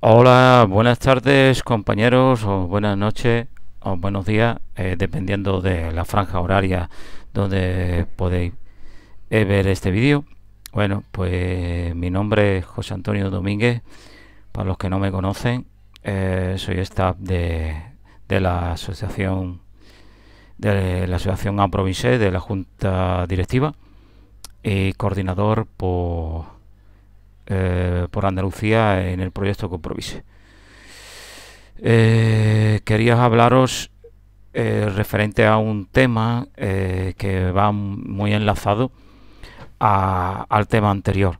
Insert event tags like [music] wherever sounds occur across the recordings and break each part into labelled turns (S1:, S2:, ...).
S1: Hola, buenas tardes compañeros o buenas noches o buenos días, eh, dependiendo de la franja horaria donde podéis eh, ver este vídeo. Bueno, pues mi nombre es José Antonio Domínguez, para los que no me conocen, eh, soy staff de, la asociación de la asociación provincia de la Junta Directiva y coordinador por eh, por Andalucía en el proyecto Comprovise. Eh, quería hablaros eh, referente a un tema eh, que va muy enlazado al tema anterior.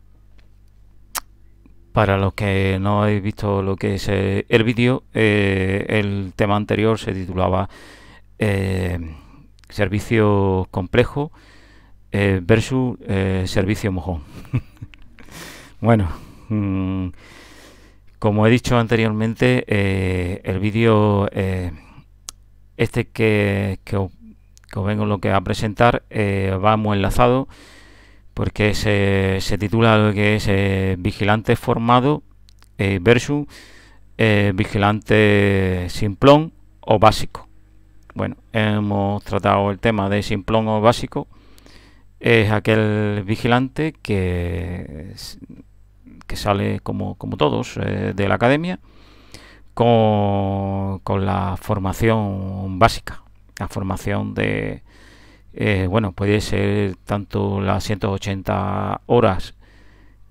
S1: Para los que no habéis visto lo que es el vídeo, el tema anterior se titulaba Servicio complejo versus servicio mojón. [laughs] Bueno, mm, como he dicho anteriormente, eh, el vídeo eh, este que, vengo lo que a presentar eh, va muy enlazado porque se, se titula lo que es Vigilante formado versus Vigilante simplón o básico. Bueno, hemos tratado el tema de simplón o básico. Es aquel vigilante que que sale como, todos eh, de la academia, con, la formación básica, la formación de, eh, bueno, puede ser tanto las 180 horas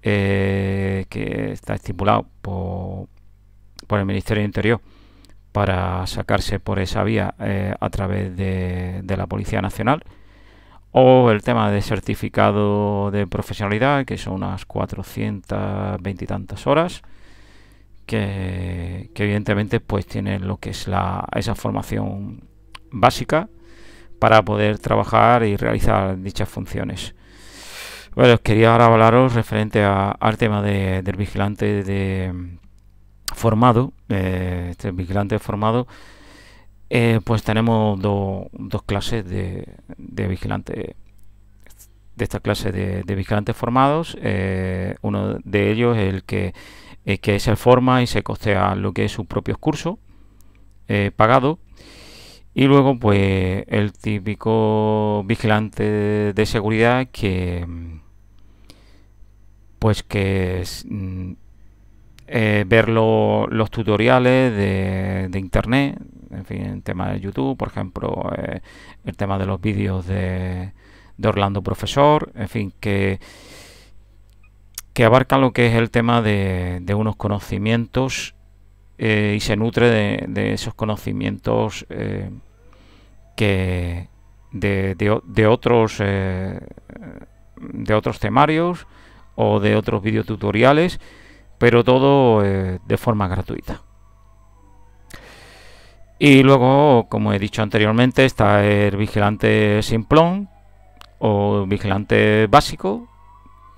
S1: eh, que está estipulado por, el Ministerio del Interior para sacarse por esa vía a través de, de la Policía Nacional, o el tema de certificado de profesionalidad, que son unas 420 y tantas horas, que, evidentemente pues tienen lo que es la, esa formación básica para poder trabajar y realizar dichas funciones. Bueno, os quería hablaros referente al tema del vigilante de formado, eh, este vigilante formado eh, pues tenemos dos clases de, vigilantes de esta clase de, vigilantes formados. Eh, uno de ellos es el que, se forma y se costea lo que es su propio curso eh, pagado. Y luego, pues, el típico vigilante de seguridad que, pues, que es, mm, ver los tutoriales de internet en fin, el tema de YouTube, por ejemplo, eh, el tema de los vídeos de, Orlando Profesor, en fin, que, que abarca lo que es el tema de, unos conocimientos eh, y se nutre de, esos conocimientos eh, que de, otros de otros temarios o de otros videotutoriales pero todo de forma gratuita y luego, como he dicho anteriormente, está el vigilante simplón o vigilante básico,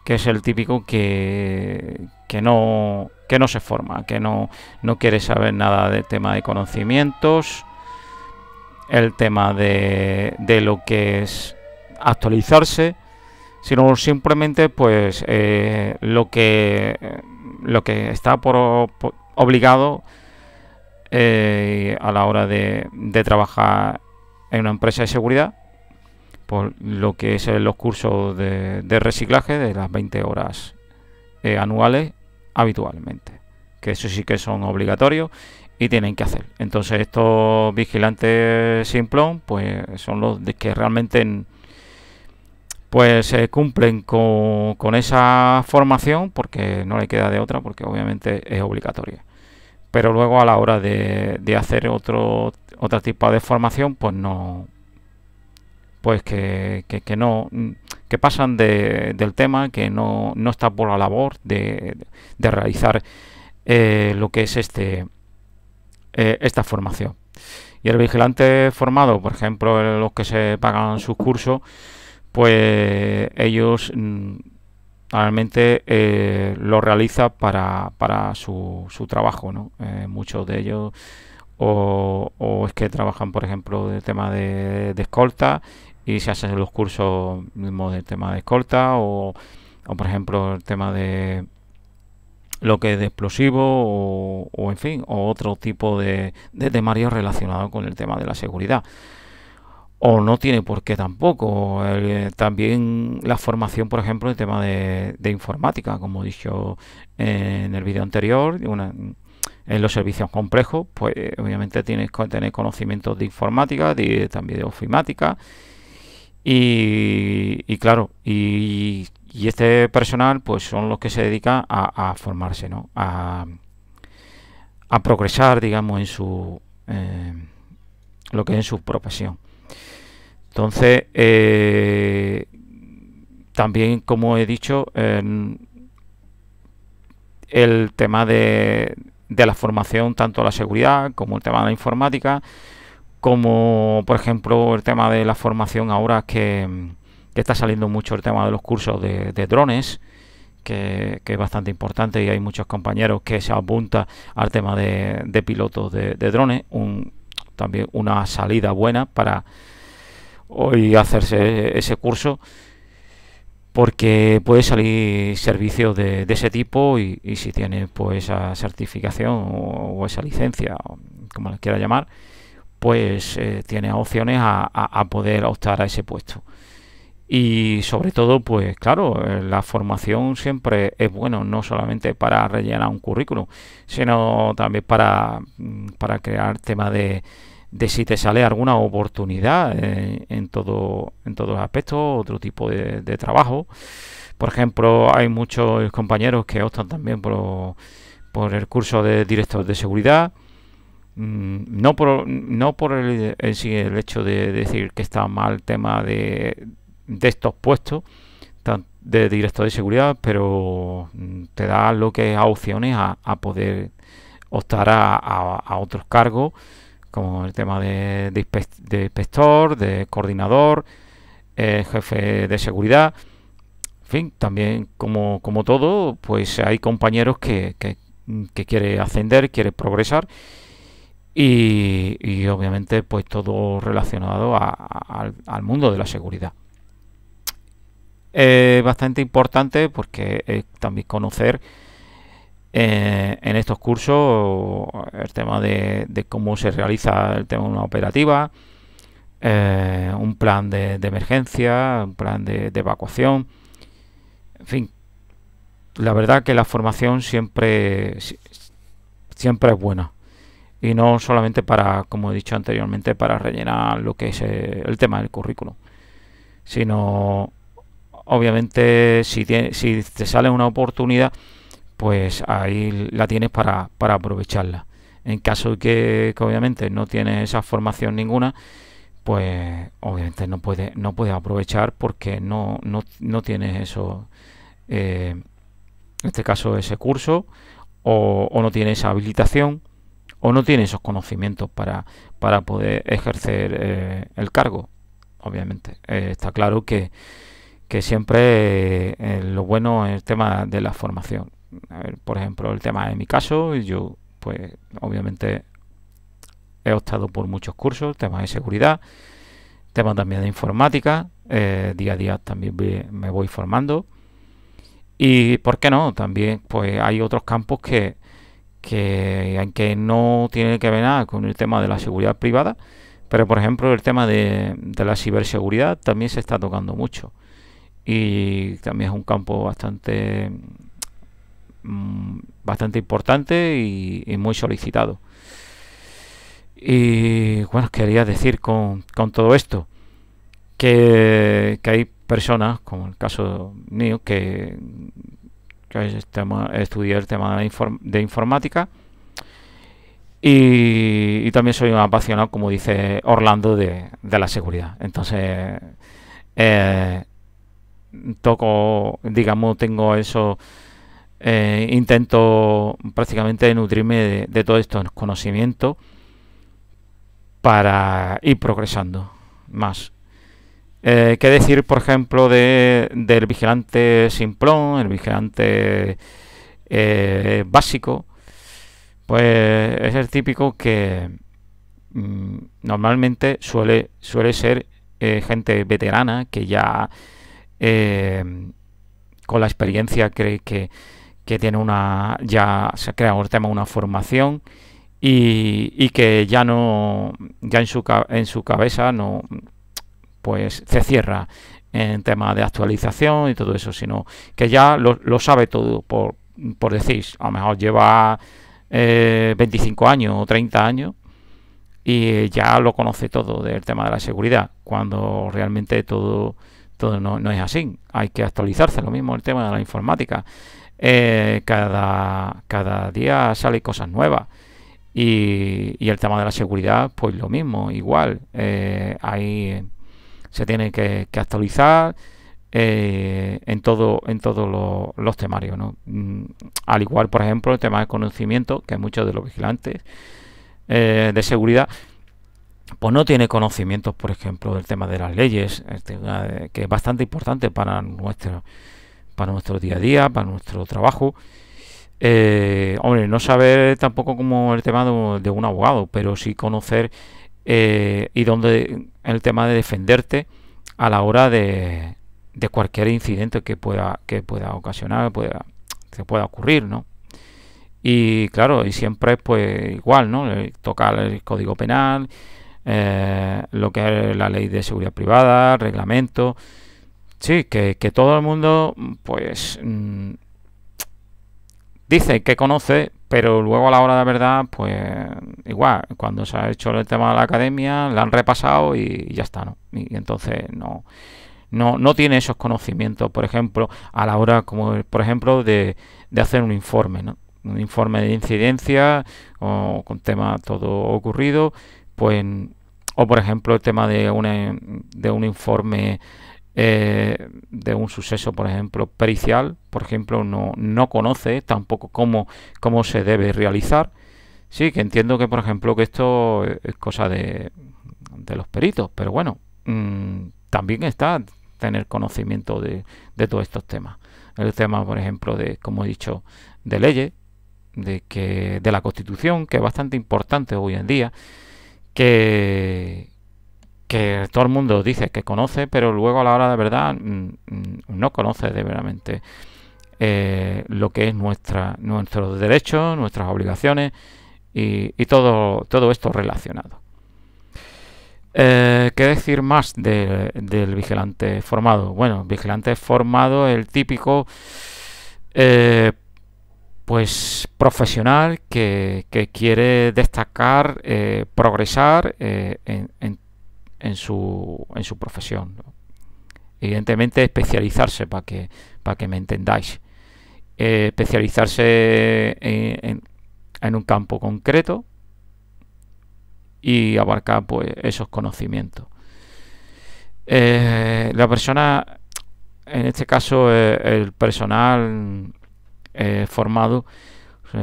S1: que es el típico que, no, que no se forma, que no, no quiere saber nada del tema de conocimientos, el tema de, de lo que es actualizarse, sino simplemente pues eh, lo, que, lo que está por, obligado eh, a la hora de, trabajar en una empresa de seguridad por lo que es los cursos de, reciclaje de las 20 horas eh, anuales habitualmente que eso sí que son obligatorios y tienen que hacer entonces estos vigilantes simplón pues son los de que realmente pues se cumplen con esa formación porque no le queda de otra porque obviamente es obligatoria pero luego a la hora de, de hacer otro, otro tipo de formación, pues no, pues que, que, no que pasan de, del tema que no, no está por la labor de, realizar eh, lo que es este eh, esta formación y el vigilante formado por ejemplo los que se pagan sus cursos pues ellos mm, normalmente eh, lo realiza para, para su, su, trabajo, ¿no? Eh, muchos de ellos o, es que trabajan, por ejemplo, de tema de, escolta y se hacen los cursos mismos del tema de escolta o, por ejemplo, el tema de lo que es de explosivo o, en fin, o otro tipo de, de temario relacionado con el tema de la seguridad o no tiene por qué tampoco. Eh, también la formación, por ejemplo, en tema de, informática, como he dicho eh, en el vídeo anterior, en los servicios complejos, pues eh, obviamente tienes que tener conocimientos de informática, de, también de ofimática. Y, claro, y, este personal pues son los que se dedican a, formarse, ¿no? A, progresar, digamos, en su... lo que es en su profesión. Entonces, eh, también, como he dicho, el tema de, la formación, tanto la seguridad como el tema de la informática, como por ejemplo el tema de la formación ahora que, que está saliendo mucho el tema de los cursos de, drones. Que, es bastante importante y hay muchos compañeros que se apuntan al tema de, pilotos de, drones. también una salida buena para, y hacerse ese curso porque puede salir servicios de, ese tipo y, si tiene pues esa certificación o, esa licencia como la quiera llamar pues eh, tiene opciones a, poder optar a ese puesto y sobre todo pues claro eh, la formación siempre es bueno no solamente para rellenar un currículum sino también para, mm, para crear temas de de si te sale alguna oportunidad eh, en, todo, en todos los aspectos, otro tipo de, trabajo. Por ejemplo, hay muchos compañeros que optan también por, por el curso de director de seguridad. Mm, no por, no por el, hecho de decir que está mal el tema de, estos puestos de director de seguridad, pero mm, te da lo que es opciones a, a poder optar a, a, a otros cargos como el tema de, inspector, de coordinador, eh, jefe de seguridad. En fin, también como, como todo, pues hay compañeros que, que, quiere ascender, quiere progresar. Y, obviamente pues todo relacionado al, mundo de la seguridad. Es bastante importante porque también conocer eh, en estos cursos el tema de, cómo se realiza el tema de una operativa, eh, un plan de, emergencia, un plan de, evacuación, en fin. La verdad que la formación siempre, siempre es buena y no solamente para, como he dicho anteriormente, para rellenar lo que es eh, el tema del currículum, sino obviamente si, si te sale una oportunidad pues ahí la tienes para, aprovecharla. En caso de que, obviamente no tienes esa formación ninguna, pues obviamente no puedes no aprovechar porque no, tienes eso, eh, en este caso ese curso, o, no tienes esa habilitación, o no tienes esos conocimientos para, para poder ejercer eh, el cargo. Obviamente, eh, está claro que, que siempre lo bueno es el tema de la formación por ejemplo, el tema de mi caso, yo pues obviamente he optado por muchos cursos, temas de seguridad, temas también de informática, eh, día a día también me voy formando. Y por qué no, también pues hay otros campos que, que aunque no tienen que ver nada con el tema de la seguridad privada, pero por ejemplo el tema de la ciberseguridad también se está tocando mucho. Y también es un campo bastante Mm, bastante importante y, muy solicitado. Y bueno, quería decir con, con todo esto que, hay personas, como el caso mío, que, estudié el tema de, informática. Y, también soy un apasionado, como dice Orlando, de, la seguridad. Entonces, eh, toco, digamos, tengo eso, eh, intento prácticamente nutrirme de, todo todos estos conocimientos para ir progresando más. Eh, ¿Qué decir, por ejemplo, del vigilante simplón, el vigilante eh, básico? Pues es el típico que mm, normalmente suele, suele ser gente veterana que ya con la experiencia cree que que tiene una, ya se ha creado el tema una formación y, que ya no, ya en su, en su cabeza no, pues se cierra en tema de actualización y todo eso, sino que ya lo, sabe todo, por, por decir, a lo mejor lleva eh, 25 años o 30 años y ya lo conoce todo del tema de la seguridad, cuando realmente todo, todo no, no es así, hay que actualizarse, lo mismo el tema de la informática. Eh, cada, cada día sale cosas nuevas. Y, el tema de la seguridad, pues lo mismo, igual. Eh, ahí se tiene que, actualizar eh, en todo en todos los temarios. Mm, al igual, por ejemplo, el tema de conocimiento, que muchos de los vigilantes de seguridad pues no tiene conocimientos, por ejemplo, del tema de las leyes, que es bastante importante para nuestro para nuestro día a día, para nuestro trabajo. Eh, hombre, no saber tampoco como el tema de, un abogado, pero sí conocer eh, y dónde el tema de defenderte a la hora de, cualquier incidente que pueda, que pueda ocasionar, pueda, que pueda ocurrir, ¿no? Y claro, y siempre pues igual, ¿no? Eh, tocar el código penal, lo que es la ley de seguridad privada, reglamento, Sí, que, que todo el mundo, pues, mm, dice que conoce, pero luego a la hora de verdad, pues, igual, cuando se ha hecho el tema de la academia, la han repasado y, ya está, ¿no? Y, entonces no, no, no tiene esos conocimientos, por ejemplo, a la hora, como por ejemplo, de, hacer un informe, ¿no? Un informe de incidencia o con tema todo ocurrido, pues, o por ejemplo, el tema de, una, de un informe eh, de un suceso, por ejemplo, pericial, por ejemplo, no, no conoce tampoco cómo, cómo se debe realizar. Sí, que entiendo que, por ejemplo, que esto es cosa de, los peritos, pero bueno, mm, también está tener conocimiento de, de todos estos temas. El tema, por ejemplo, de, como he dicho, de leyes, de, que, de la Constitución, que es bastante importante hoy en día, que, que todo el mundo dice que conoce, pero luego a la hora de verdad mm, mm, no conoce de veramente eh, lo que es nuestra, nuestros derechos, nuestras obligaciones y, todo, todo esto relacionado. Eh, ¿Qué decir más del vigilante formado? Bueno, vigilante formado, el típico eh, pues profesional que, quiere destacar, progresar en, en en su, en su profesión. Evidentemente especializarse para que, para que me entendáis. Eh, especializarse en, en, un campo concreto y abarcar pues, esos conocimientos. Eh, la persona, en este caso eh, el personal formado,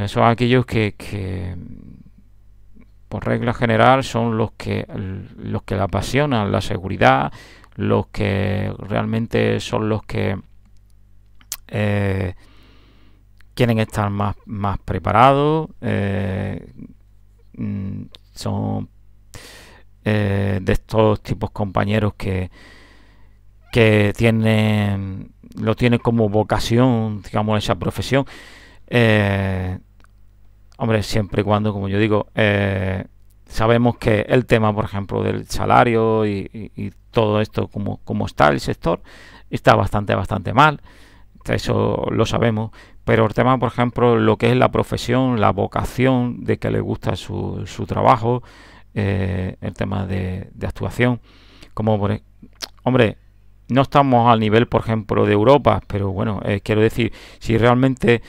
S1: son aquellos que por regla general son los que los que la apasionan la seguridad los que realmente son los que eh, quieren estar más, más preparados eh, mm, son eh, de estos tipos compañeros que que tienen lo tienen como vocación digamos esa profesión Hombre, siempre y cuando, como yo digo, eh, sabemos que el tema, por ejemplo, del salario y, todo esto, como, como, está el sector, está bastante, bastante mal. Eso lo sabemos. Pero el tema, por ejemplo, lo que es la profesión, la vocación de que le gusta su, su trabajo, eh, el tema de, actuación. Como, e-, hombre, no estamos al nivel, por ejemplo, de Europa, pero bueno, eh, quiero decir, si realmente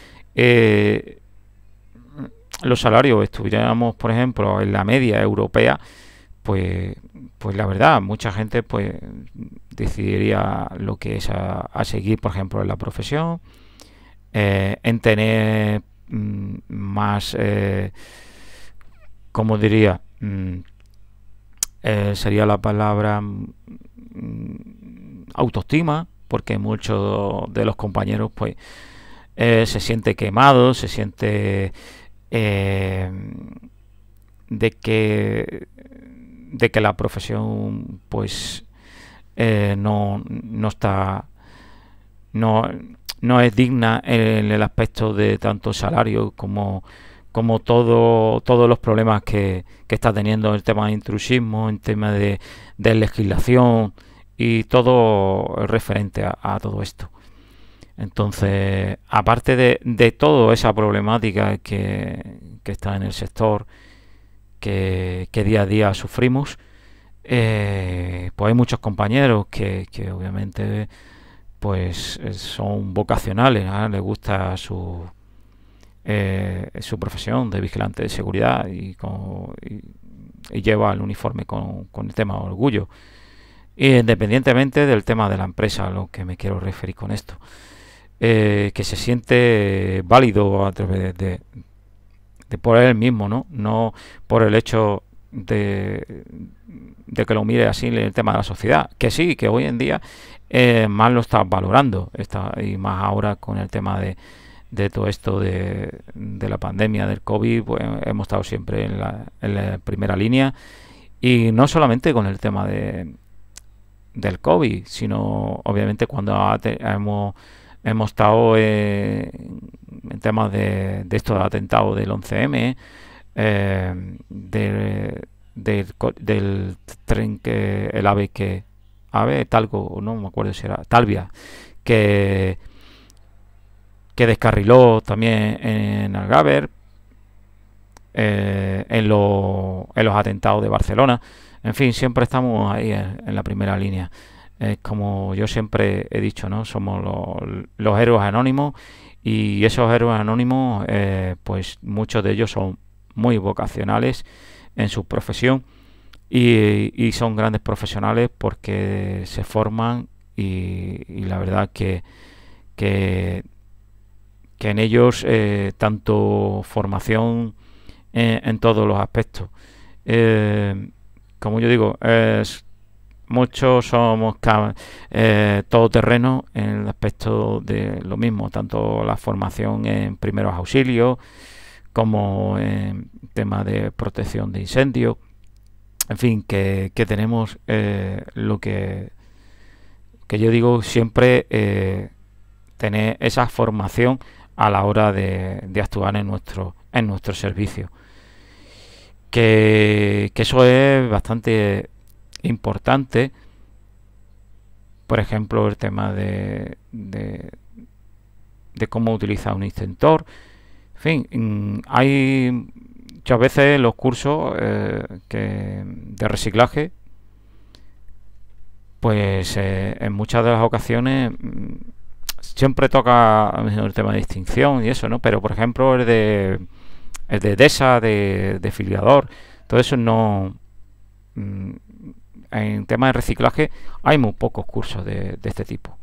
S1: los salarios estuviéramos, por ejemplo, en la media europea, pues, pues la verdad, mucha gente pues decidiría lo que es a, seguir, por ejemplo, en la profesión, eh, en tener mm, más, eh, como diría, mm, eh, sería la palabra mm, autoestima, porque muchos de los compañeros pues se siente quemado, se siente eh, de que de que la profesión pues eh, no, no está no, no es digna en el aspecto de tanto salario como como todo, todos los problemas que, está teniendo el tema de intrusismo, el tema de, legislación y todo referente a todo esto. Entonces, aparte de, toda esa problemática que, está en el sector, que, día a día sufrimos, eh, pues hay muchos compañeros que, obviamente pues eh, son vocacionales, le les gusta eh, su, profesión de vigilante de seguridad y, lleva el uniforme con, el tema de orgullo. Independientemente del tema de la empresa, a lo que me quiero referir con esto. Eh, que se siente válido a través de, por él mismo, ¿no? No por el hecho de, que lo mire así en el tema de la sociedad. Que sí, que hoy en día eh, más lo está valorando, está, y más ahora con el tema de, de todo esto de, de, la pandemia, del COVID, pues hemos estado siempre en la, primera línea y no solamente con el tema de del COVID, sino obviamente cuando hemos Hemos estado eh, en temas de, estos atentados del 11M, eh, del, tren que el ave que ave talgo no me acuerdo si era Talvia que que descarriló también en Algaver eh, en, los atentados de Barcelona en fin siempre estamos ahí en la primera línea como yo siempre he dicho, ¿no? Somos los, héroes anónimos y esos héroes anónimos, eh, pues muchos de ellos son muy vocacionales en su profesión y, son grandes profesionales porque se forman y, la verdad que, que, en ellos eh, tanto formación en, eh, en, todos los aspectos. como yo digo, es muchos somos todo eh, todoterreno en el aspecto de lo mismo, tanto la formación en primeros auxilios como en tema de protección de incendios. En fin, que, tenemos eh, lo que, que yo digo siempre, eh, tener esa formación a la hora de, actuar en nuestro, en nuestro servicio. Que, que eso es bastante importante. Por ejemplo, el tema de, de, cómo utilizar un instentor En fin, mm, hay muchas veces los cursos eh, que de reciclaje, pues eh, en muchas de las ocasiones mm, siempre toca el tema de distinción y eso, ¿no? Pero por ejemplo el de el de DESA, de, de filiador, todo eso no mm, en tema de reciclaje hay muy pocos cursos de, este tipo.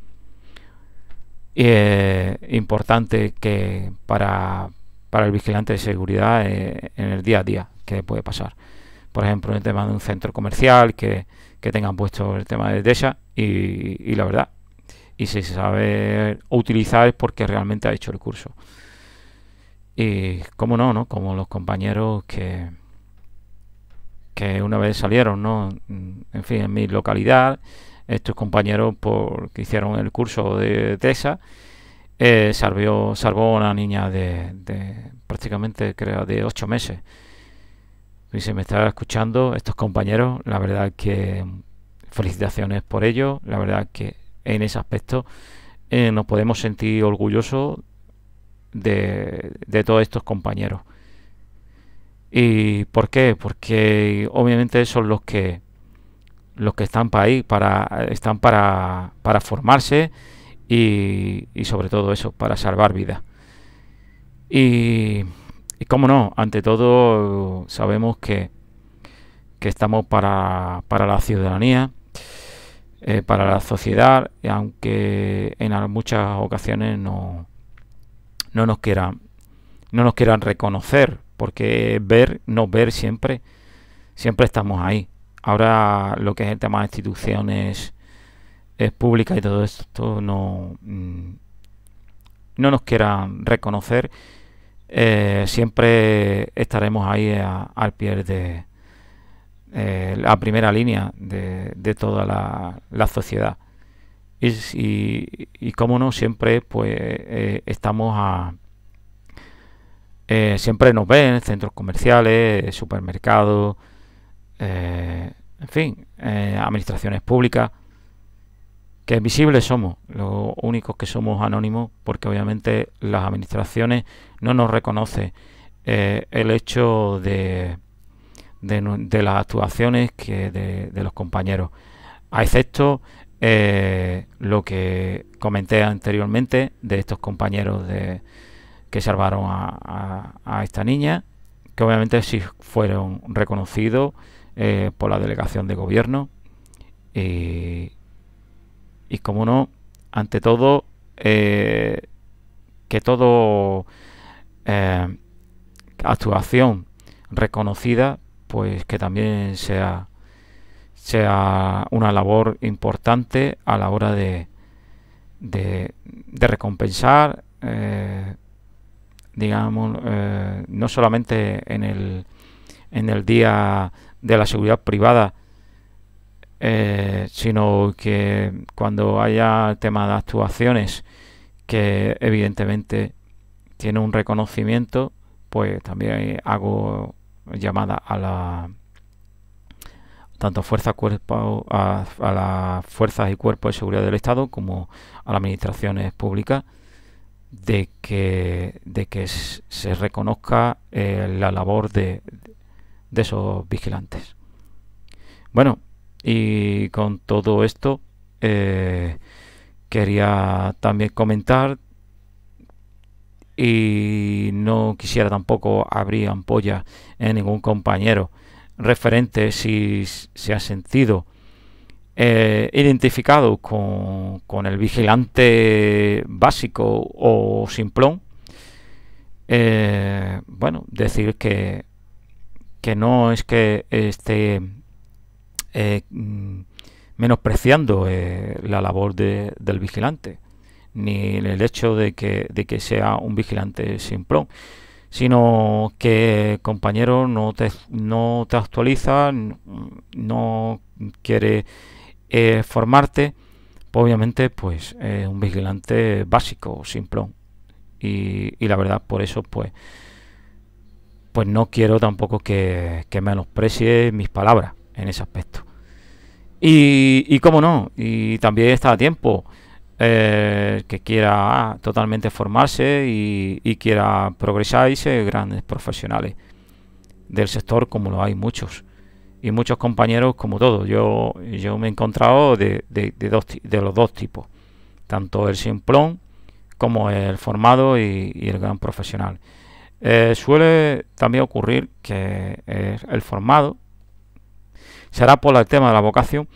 S1: Eh, importante que para, para, el vigilante de seguridad eh, en el día a día que puede pasar. Por ejemplo, en el tema de un centro comercial que, tengan puesto el tema de DESA y, la verdad, y si se sabe utilizar es porque realmente ha hecho el curso. Y cómo no, ¿no? Como los compañeros que, que una vez salieron, ¿no? En fin, en mi localidad, estos compañeros que hicieron el curso de TESA, eh, salvó a una niña de, prácticamente, creo, de ocho meses. Y se me está escuchando estos compañeros, la verdad que felicitaciones por ello, la verdad que en ese aspecto eh, nos podemos sentir orgullosos de todos estos compañeros. ¿Y por qué? Porque obviamente son los que los que están para ahí, para, están para, para formarse y, sobre todo eso, para salvar vidas. Y, y cómo no, ante todo sabemos que, estamos para, la ciudadanía, eh, para la sociedad, aunque en muchas ocasiones no, no, nos quieran, no nos quieran reconocer porque ver, no ver siempre, siempre estamos ahí. Ahora lo que es el tema de instituciones es públicas y todo esto no, mm, no nos quieran reconocer, eh, siempre estaremos ahí al pie de eh, la primera línea de, toda la, sociedad. Y, y, como no, siempre pues eh, estamos a eh, siempre nos ven, centros comerciales, supermercados, eh, en fin, eh, administraciones públicas, que visibles somos, los únicos que somos anónimos, porque obviamente las administraciones no nos reconoce el hecho de, de, las actuaciones que de, de los compañeros, a excepto lo que comenté anteriormente de estos compañeros de que salvaron a, esta niña, que obviamente sí fueron reconocidos eh, por la delegación de gobierno. y como no, ante todo, eh, que todo eh, actuación reconocida, pues que también sea, sea una labor importante a la hora de, de, recompensar digamos, eh, no solamente en el, en el día de la seguridad privada, eh, sino que cuando haya el tema de actuaciones, que evidentemente tiene un reconocimiento, pues también hago llamada a la tanto fuerza cuerpo a las fuerzas y cuerpos de seguridad del Estado como a las administraciones públicas de que, de que se reconozca eh, la labor de, esos vigilantes. Bueno, y con todo esto eh, quería también comentar y no quisiera tampoco abrir ampolla en ningún compañero referente si se ha sentido eh, identificado con, con, el vigilante básico o simplón, eh, bueno, decir que, que no es que esté eh, mm, menospreciando eh, la labor de, del vigilante, ni el hecho de que, de que sea un vigilante simplón sino que compañero no te, no te actualiza, no quiere eh, formarte, pues, obviamente, pues eh, un vigilante básico, simplón. Y, y la verdad, por eso, pues, pues no quiero tampoco que, menosprecie mis palabras en ese aspecto. Y, como no, y también está a tiempo eh, que quiera totalmente formarse y, y quiera progresar y ser grandes profesionales del sector, como lo hay muchos y muchos compañeros como todos. Yo, yo me he encontrado de, de, los dos tipos, tanto el simplón como el formado y, el gran profesional. Eh, suele también ocurrir que eh, el formado, será por el tema de la vocación,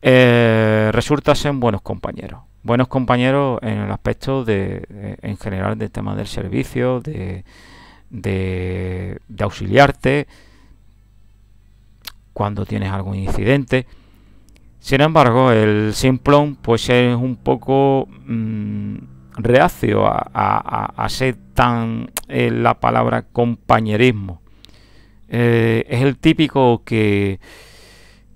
S1: eh, resulta ser buenos compañeros. Buenos compañeros en el aspecto de, en general del tema del servicio, de, de auxiliarte, cuando tienes algún incidente. Sin embargo, el Simplon pues es un poco mm, reacio a, a, ser tan eh, la palabra compañerismo. Eh, es el típico que,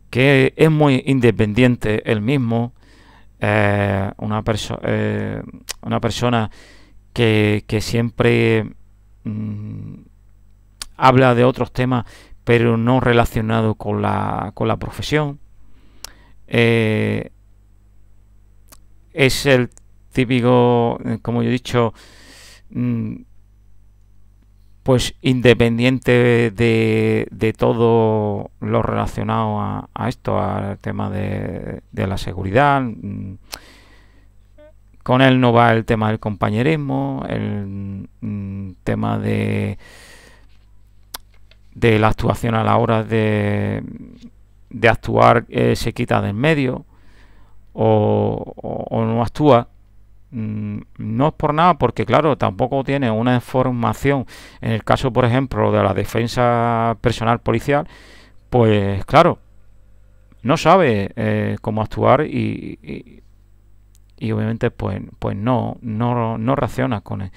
S1: que es muy independiente él mismo. Eh, una, una persona que, siempre mm, habla de otros temas pero no relacionado con la, profesión. Eh, es el típico, eh, como yo he dicho, mm, pues independiente de, todo lo relacionado a, esto, al tema de, de la seguridad. Mm, con él no va el tema del compañerismo, el mm, tema de de la actuación a la hora de, actuar eh, se quita del medio o, no actúa. Mm, no es por nada, porque claro, tampoco tiene una información. En el caso, por ejemplo, de la defensa personal policial, pues claro, no sabe eh, cómo actuar y, y, obviamente pues, pues no, no, no reacciona con él.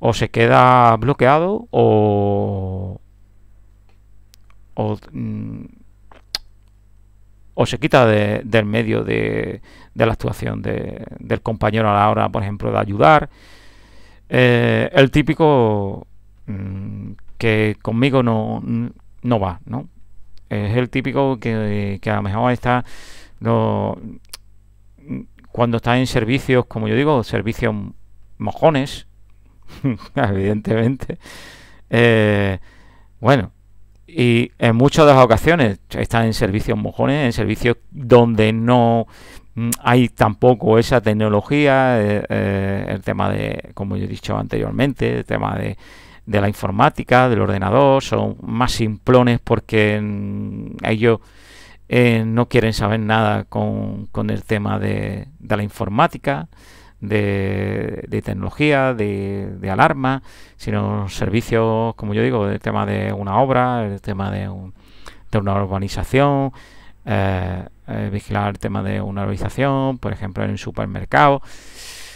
S1: O se queda bloqueado o, Mm, o, se quita del medio de, la actuación del compañero a la hora, por ejemplo, de ayudar. Eh, el típico mm, que conmigo no, va, ¿no? Es el típico que, a lo mejor está cuando está en servicios, como yo digo, servicios mojones, [laughs] evidentemente. Eh, bueno, y en muchas de las ocasiones están en servicios mojones, en servicios donde no mm, hay tampoco esa tecnología, eh, eh, el tema de, como yo he dicho anteriormente, el tema de, la informática, del ordenador, son más simplones porque mm, ellos eh, no quieren saber nada con, el tema de la informática de, tecnología, de, alarma, sino servicios, como yo digo, el tema de una obra, el tema de, una urbanización, eh, eh, vigilar el tema de una urbanización, por ejemplo, en un supermercado.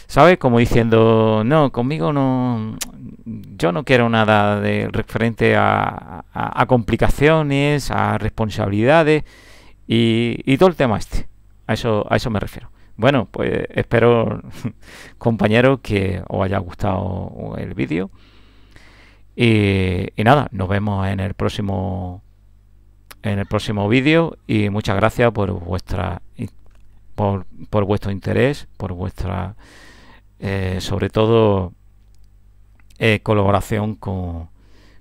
S1: ¿Sabes? Como diciendo, no, conmigo no, yo no quiero nada de referente a, complicaciones, a responsabilidades y, y todo el tema este. A eso, a eso me refiero. Bueno, pues espero, [laughs] compañeros, que os haya gustado el vídeo. Y, nada, nos vemos en el próximo en el próximo vídeo y muchas gracias por vuestra por, por vuestro interés, por vuestra eh, sobre todo eh, colaboración con,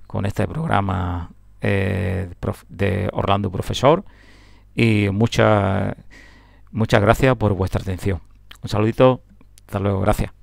S1: con, este programa eh, de Orlando Profesor y muchas Muchas gracias por vuestra atención. Un saludito. Hasta luego. Gracias.